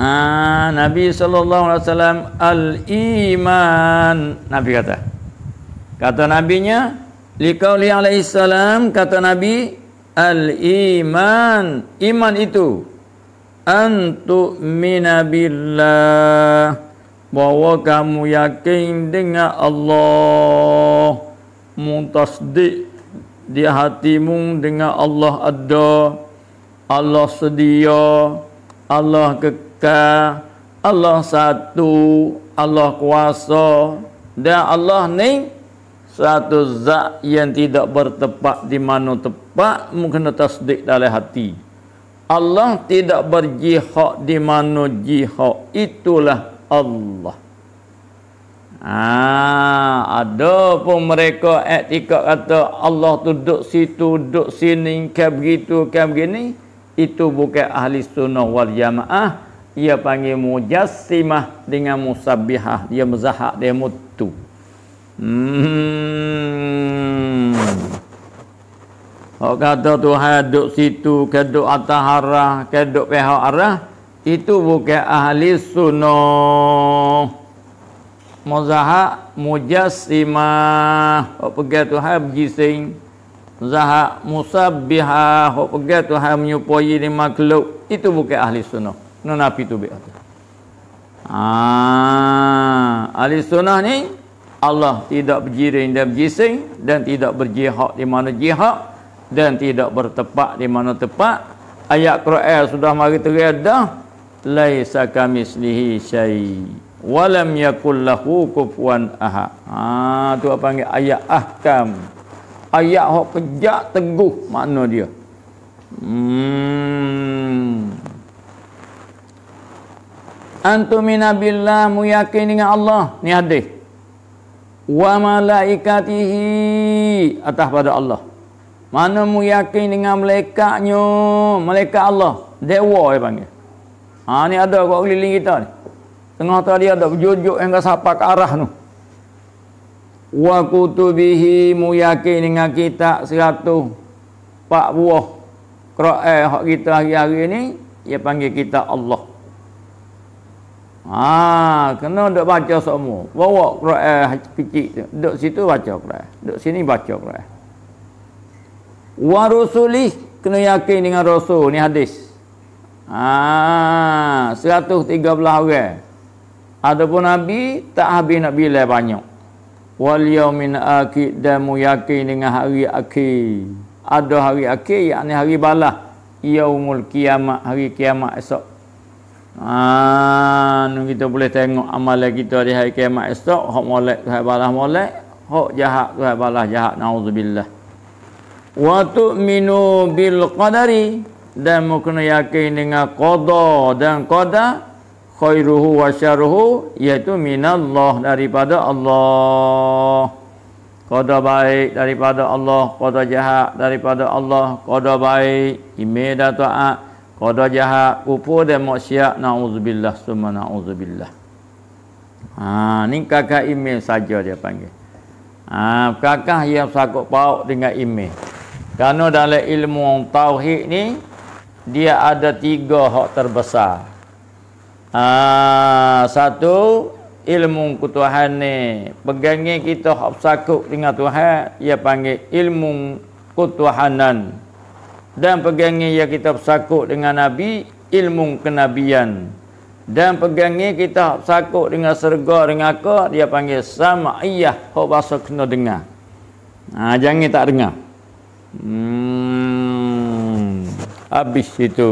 Ha, Nabi SAW Al-Iman Nabi kata Kata Nabinya Likauli alaihi salam Kata Nabi Al-Iman Iman itu Antu'mina billah Bahawa kamu yakin dengan Allah Mutasdik Di hatimu dengan Allah ada Allah sedia Allah kekal Maka Allah satu, Allah kuasa dan Allah ni satu zat yang tidak bertepat di mana tepat mungkin tasdik dalam hati. Allah tidak berjihad di mana jihad itulah Allah. Ah, ada pun mereka etika kata Allah tu duduk situ, duduk sini, kayak begitu, kayak begini. Itu bukan ahli sunnah wal jamaah ia panggil mujassimah dengan musabihah. dia mezahak dia mutu hmm Orang oh, kata Tuhan duduk situ ke duduk atas arah ke pihak arah itu bukan ahli sunnah mazahak mujassimah hok oh, pegat Tuhan pergi sing musabihah. musabbihah hok oh, pegat Tuhan menyupai di makhluk itu bukan ahli sunnah nunafi tu bid'ah tu. Ah, ahli sunnah ni Allah tidak berjiring dan berjising dan tidak berjihad di mana jihad dan tidak bertepak di mana tepak. Ayat Quran sudah mari terjadi dah. Laisa kamislihi syai. Walam yakul lahu kufuwan ahad. Ah, tu apa panggil ayat ahkam. Ayat hok kejak teguh makna dia. Hmm antumina billah muyakin dengan Allah ni hadis wa malaikatihi atas pada Allah mana muyakin dengan malaikatnya malaikat Allah dewa dia panggil ha ni ada kau keliling kita ni tengah tadi ada berjujuk yang sampai ke arah tu wa kutubihi muyakin dengan kita seratus pak buah Quran kita hari-hari ni dia panggil kita Allah Ha, kena duk baca semua. Bawa Quran kecil tu. Duk situ baca Quran. Duk sini baca Quran. Wa kena yakin dengan rasul ni hadis. Ha, 113 orang. Adapun nabi tak habis nak bila banyak. Wal yaumin akid dan mu yakin dengan hari akhir. Ada hari akhir yakni hari balas. Yaumul kiamat, hari kiamat esok. Anu ah, kita boleh tengok amalan kita di hari kiamat esok, hok molek tu balah molek, hok jahat tu balah jahat naudzubillah. Wa tu'minu bil qadari dan mukna yakin dengan qada dan qada khairuhu wa syarruhu iaitu minallah daripada Allah. Qada baik daripada Allah, qada jahat daripada Allah, qada baik, imedah taat. Kodoh jahat kupu dan maksiat na'udzubillah summa na'udzubillah. Ha, ni kakak email saja dia panggil. Ha, kakak yang sakut pauk dengan email. Kerana dalam ilmu tauhid ni, dia ada tiga hak terbesar. Ha, satu, ilmu kutuhan ni. Pegangnya kita hak sakut dengan Tuhan, dia panggil ilmu kutuhanan dan pegangi yang kita bersakut dengan Nabi ilmu kenabian dan pegangi kita bersakut dengan serga dengan aku dia panggil sama'iyah kau bahasa kena dengar ha, jangan tak dengar hmm, habis itu